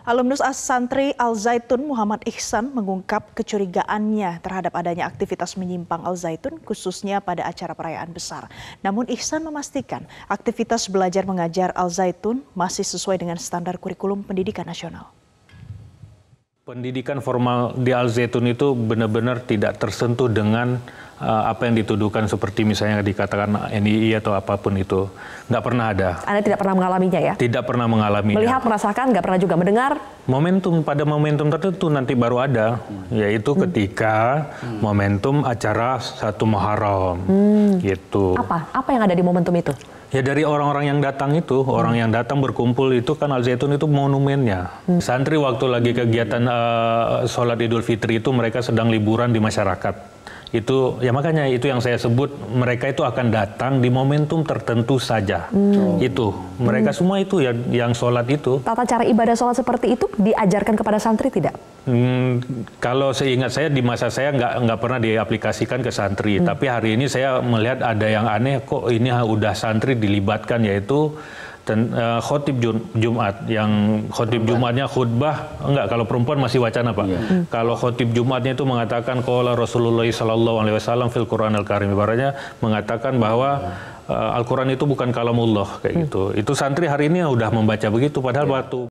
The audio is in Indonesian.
Alumnus as Al-Zaitun Muhammad Ihsan mengungkap kecurigaannya terhadap adanya aktivitas menyimpang Al-Zaitun khususnya pada acara perayaan besar. Namun Ihsan memastikan aktivitas belajar mengajar Al-Zaitun masih sesuai dengan standar kurikulum pendidikan nasional. Pendidikan formal di Al-Zaitun itu benar-benar tidak tersentuh dengan uh, apa yang dituduhkan seperti misalnya dikatakan NII atau apapun itu nggak pernah ada. Anda tidak pernah mengalaminya ya? Tidak pernah mengalami. Melihat, merasakan, nggak pernah juga mendengar? Momentum pada momentum tertentu nanti baru ada, hmm. yaitu hmm. ketika hmm. momentum acara satu Muharram, hmm. gitu. Apa? Apa yang ada di momentum itu? Ya dari orang-orang yang datang itu, hmm. orang yang datang berkumpul itu kan Al Zaitun itu monumennya. Hmm. Santri waktu lagi kegiatan uh, sholat Idul Fitri itu mereka sedang liburan di masyarakat. Itu ya makanya itu yang saya sebut mereka itu akan datang di momentum tertentu saja. Hmm. Itu Hmm. Mereka semua itu yang yang sholat itu. Tata cara ibadah sholat seperti itu diajarkan kepada santri tidak? Hmm, kalau seingat saya di masa saya nggak nggak pernah diaplikasikan ke santri. Hmm. Tapi hari ini saya melihat ada yang aneh kok ini udah santri dilibatkan yaitu dan uh, khotib Jumat yang khotib Jumatnya khutbah enggak kalau perempuan masih wacana Pak. Yeah. Hmm. hmm. Kalau khotib Jumatnya itu mengatakan qala Rasulullah sallallahu alaihi wasallam fil al Karim ibaratnya mengatakan bahwa uh, Al-Qur'an itu bukan kalamullah kayak hmm. gitu. Itu santri hari ini udah membaca begitu padahal yeah. waktu